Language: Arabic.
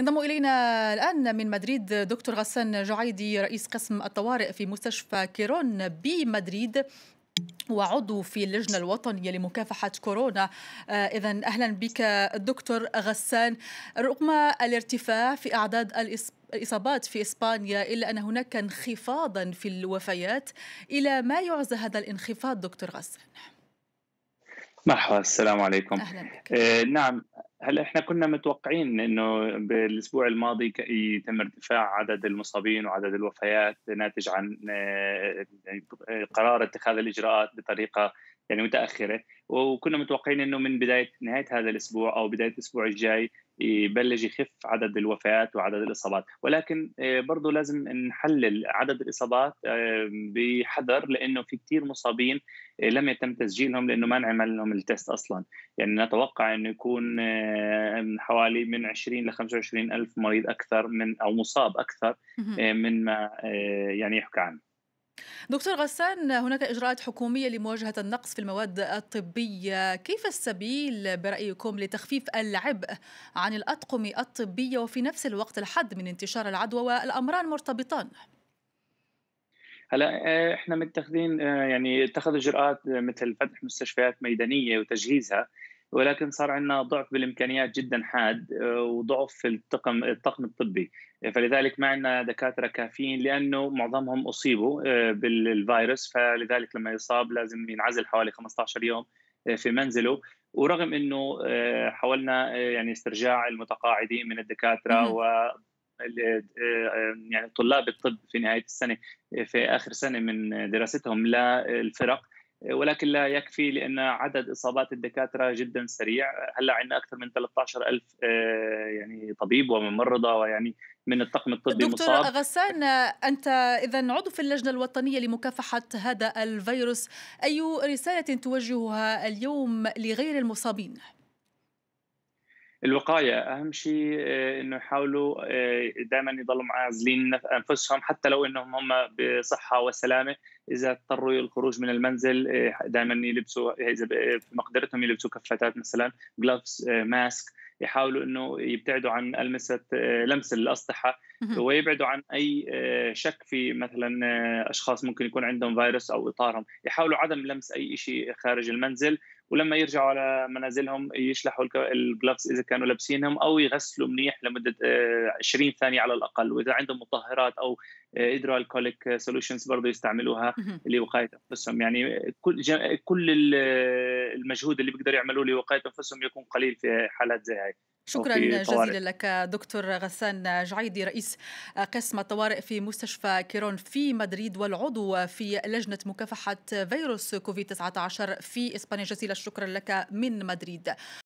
انضم الينا الان من مدريد دكتور غسان جعيدي رئيس قسم الطوارئ في مستشفى كيرون بمدريد وعضو في اللجنة الوطنية لمكافحة كورونا آه، إذا أهلا بك دكتور غسان رغم الارتفاع في أعداد الإصابات في إسبانيا إلا أن هناك انخفاضا في الوفيات إلى ما يعزى هذا الانخفاض دكتور غسان؟ مرحبا السلام عليكم أهلا بك. آه نعم هلا احنا كنا متوقعين انه بالاسبوع الماضي يتم ارتفاع عدد المصابين وعدد الوفيات ناتج عن آه، قرار اتخاذ الاجراءات بطريقه يعني متاخره وكنا متوقعين انه من بدايه نهايه هذا الاسبوع او بدايه الاسبوع الجاي يبلش يخف عدد الوفيات وعدد الاصابات ولكن آه، برضه لازم نحلل عدد الاصابات آه، بحذر لانه في كثير مصابين آه، لم يتم تسجيلهم لانه ما انعمل لهم التست اصلا يعني نتوقع انه يكون حوالي من 20 ل 25 الف مريض اكثر من او مصاب اكثر من ما يعني يحكى عنه دكتور غسان هناك إجراءات حكومية لمواجهة النقص في المواد الطبية كيف السبيل برأيكم لتخفيف العبء عن الأطقم الطبية وفي نفس الوقت الحد من انتشار العدوى والأمران مرتبطان؟ هلا آه، احنا متخذين آه، يعني اتخذوا اجراءات مثل فتح مستشفيات ميدانيه وتجهيزها ولكن صار عندنا ضعف بالامكانيات جدا حاد آه، وضعف في الطقم الطقم الطبي آه، فلذلك ما عندنا دكاتره كافيين لانه معظمهم اصيبوا آه، بالفيروس فلذلك لما يصاب لازم ينعزل حوالي 15 يوم في منزله ورغم انه حاولنا يعني استرجاع المتقاعدين من الدكاتره و يعني طلاب الطب في نهايه السنه في اخر سنه من دراستهم للفرق ولكن لا يكفي لان عدد اصابات الدكاتره جدا سريع هلا عندنا اكثر من 13000 آه، يعني طبيب وممرضه ويعني من الطقم الطبي دكتور مصاب. غسان انت اذا عضو في اللجنه الوطنيه لمكافحه هذا الفيروس اي رساله توجهها اليوم لغير المصابين الوقايه اهم شيء آه، انه يحاولوا آه، دائما يضلوا معازلين انفسهم حتى لو انهم هم بصحه وسلامه اذا اضطروا للخروج من المنزل آه، دائما يلبسوا اذا بمقدرتهم يلبسوا كفتات مثلا جلوفز ماسك يحاولوا انه يبتعدوا عن المسه لمس الاسطحه ويبعدوا عن اي شك في مثلا اشخاص ممكن يكون عندهم فيروس او اطارهم يحاولوا عدم لمس اي شيء خارج المنزل ولما يرجعوا على منازلهم يشلحوا الجلافز اذا كانوا لابسينهم او يغسلوا منيح لمده 20 آه، ثانيه على الاقل واذا عندهم مطهرات او قدروا الكوليك سوليوشنز برضه يستعملوها لوقايه انفسهم يعني كل كل المجهود اللي بيقدروا يعملوه لوقايه انفسهم يكون قليل في حالات زي هاي شكرا جزيلا لك دكتور غسان جعيدي رئيس قسم الطوارئ في مستشفى كيرون في مدريد والعضو في لجنة مكافحة فيروس كوفيد 19 في إسبانيا جزيل الشكر لك من مدريد